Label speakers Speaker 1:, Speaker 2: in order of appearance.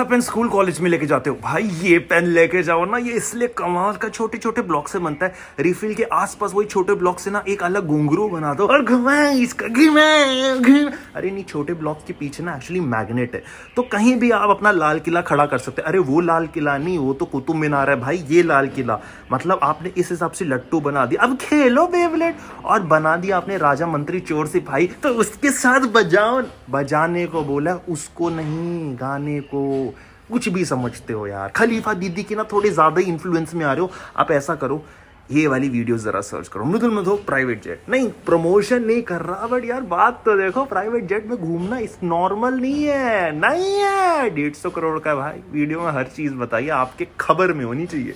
Speaker 1: सा pen school college में लेके जाते हो भाई ये पेन लेके जाओ ना ये इसलिए कमाल का छोटे छोटे ब्लॉक से बनता है रिफिल के आसपास वही छोटे ब्लॉक से ना एक अलग घुंगरू बना दो और घुमा इसका घुमा अरे नहीं छोटे ब्लॉक के पीछे ना एक्चुअली मैग्नेट है तो कहीं भी आप अपना लाल किला खड़ा कर सकते अरे वो लाल किला नहीं वो तो कुतुब मीनार है भाई ये लाल किला मतलब आपने इस हिसाब से लट्टू बना दिया अब खेलो बेबलेट और बना दिया आपने राजा मंत्री चोर से भाई तो उसके साथ बजाओ बजाने को बोला उसको नहीं गाने को कुछ भी समझते हो यार खलीफा दीदी की ना थोड़े ज़्यादा ही इन्फ्लुएंस में आ रहे हो आप ऐसा करो ये वाली वीडियो जरा सर्च करो मृदुल मधो प्राइवेट जेट नहीं प्रमोशन नहीं कर रहा बट यार बात तो देखो प्राइवेट जेट में घूमना इस नॉर्मल नहीं है नहीं है डेढ़ सौ करोड़ का भाई वीडियो में हर चीज बताइए आपके खबर में होनी चाहिए